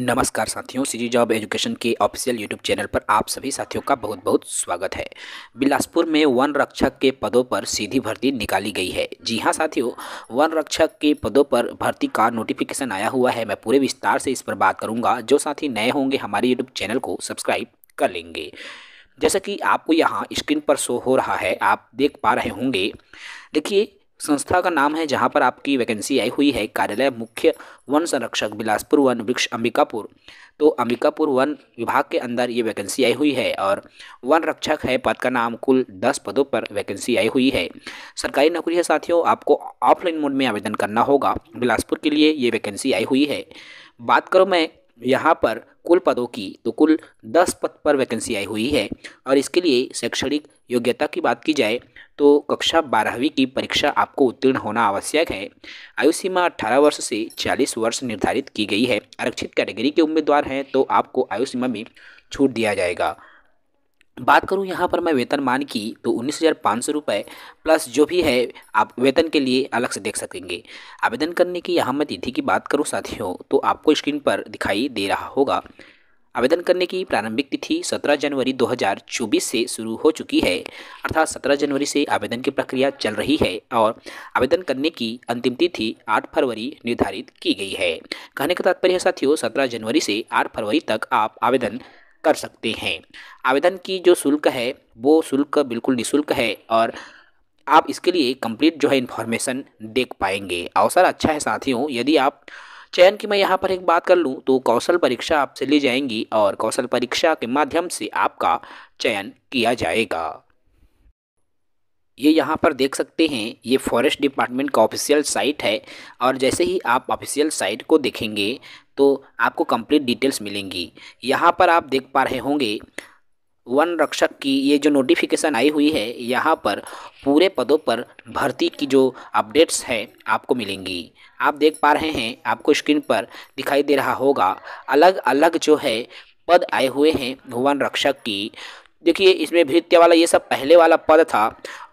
नमस्कार साथियों CG job education के ऑफिशियल यूट्यूब चैनल पर आप सभी साथियों का बहुत बहुत स्वागत है बिलासपुर में वन रक्षक के पदों पर सीधी भर्ती निकाली गई है जी हां साथियों वन रक्षक के पदों पर भर्ती का नोटिफिकेशन आया हुआ है मैं पूरे विस्तार से इस पर बात करूंगा जो साथी नए होंगे हमारे यूट्यूब चैनल को सब्सक्राइब कर लेंगे जैसा कि आपको यहाँ स्क्रीन पर शो हो रहा है आप देख पा रहे होंगे देखिए संस्था का नाम है जहां पर आपकी वैकेंसी आई हुई है कार्यालय मुख्य वन संरक्षक बिलासपुर वन वृक्ष अंबिकापुर तो अंबिकापुर वन विभाग के अंदर ये वैकेंसी आई हुई है और वन रक्षक है पद का नाम कुल दस पदों पर वैकेंसी आई हुई है सरकारी नौकरी है साथियों आपको ऑफलाइन मोड में आवेदन करना होगा बिलासपुर के लिए ये वैकेंसी आई हुई है बात करो मैं यहाँ पर कुल पदों की तो कुल दस पद पर वैकेंसी आई हुई है और इसके लिए शैक्षणिक योग्यता की बात की जाए तो कक्षा बारहवीं की परीक्षा आपको उत्तीर्ण होना आवश्यक है आयु सीमा अट्ठारह वर्ष से चालीस वर्ष निर्धारित की गई है आरक्षित कैटेगरी के उम्मीदवार हैं तो आपको आयु सीमा में छूट दिया जाएगा बात करूं यहाँ पर मैं वेतन मान की तो उन्नीस हज़ार पाँच सौ रुपये प्लस जो भी है आप वेतन के लिए अलग से देख सकेंगे आवेदन करने की यहाँ मैं तिथि की बात करूं साथियों तो आपको स्क्रीन पर दिखाई दे रहा होगा आवेदन करने की प्रारंभिक तिथि 17 जनवरी 2024 से शुरू हो चुकी है अर्थात 17 जनवरी से आवेदन की प्रक्रिया चल रही है और आवेदन करने की अंतिम तिथि 8 फरवरी निर्धारित की गई है कहने का तात्पर्य साथियों 17 जनवरी से 8 फरवरी तक आप आवेदन कर सकते हैं आवेदन की जो शुल्क है वो शुल्क बिल्कुल निःशुल्क है और आप इसके लिए कंप्लीट जो है इन्फॉर्मेशन देख पाएंगे अवसर अच्छा है साथियों यदि आप चयन की मैं यहाँ पर एक बात कर लूँ तो कौशल परीक्षा आपसे ली जाएंगी और कौशल परीक्षा के माध्यम से आपका चयन किया जाएगा ये यहाँ पर देख सकते हैं ये फॉरेस्ट डिपार्टमेंट का ऑफिशियल साइट है और जैसे ही आप ऑफिशियल साइट को देखेंगे तो आपको कंप्लीट डिटेल्स मिलेंगी यहाँ पर आप देख पा रहे होंगे वन रक्षक की ये जो नोटिफिकेशन आई हुई है यहाँ पर पूरे पदों पर भर्ती की जो अपडेट्स है आपको मिलेंगी आप देख पा रहे हैं आपको स्क्रीन पर दिखाई दे रहा होगा अलग अलग जो है पद आए हुए हैं वन रक्षक की देखिए इसमें भृत्य वाला ये सब पहले वाला पद था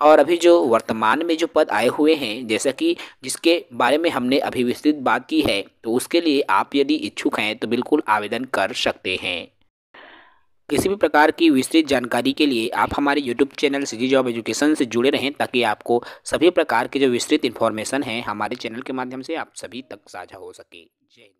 और अभी जो वर्तमान में जो पद आए हुए हैं जैसा कि जिसके बारे में हमने अभी विस्तृत बात की है तो उसके लिए आप यदि इच्छुक हैं तो बिल्कुल आवेदन कर सकते हैं किसी भी प्रकार की विस्तृत जानकारी के लिए आप हमारे YouTube channel city job education से जुड़े रहें ताकि आपको सभी प्रकार के जो विस्तृत इन्फॉर्मेशन है हमारे चैनल के माध्यम से आप सभी तक साझा हो सके जय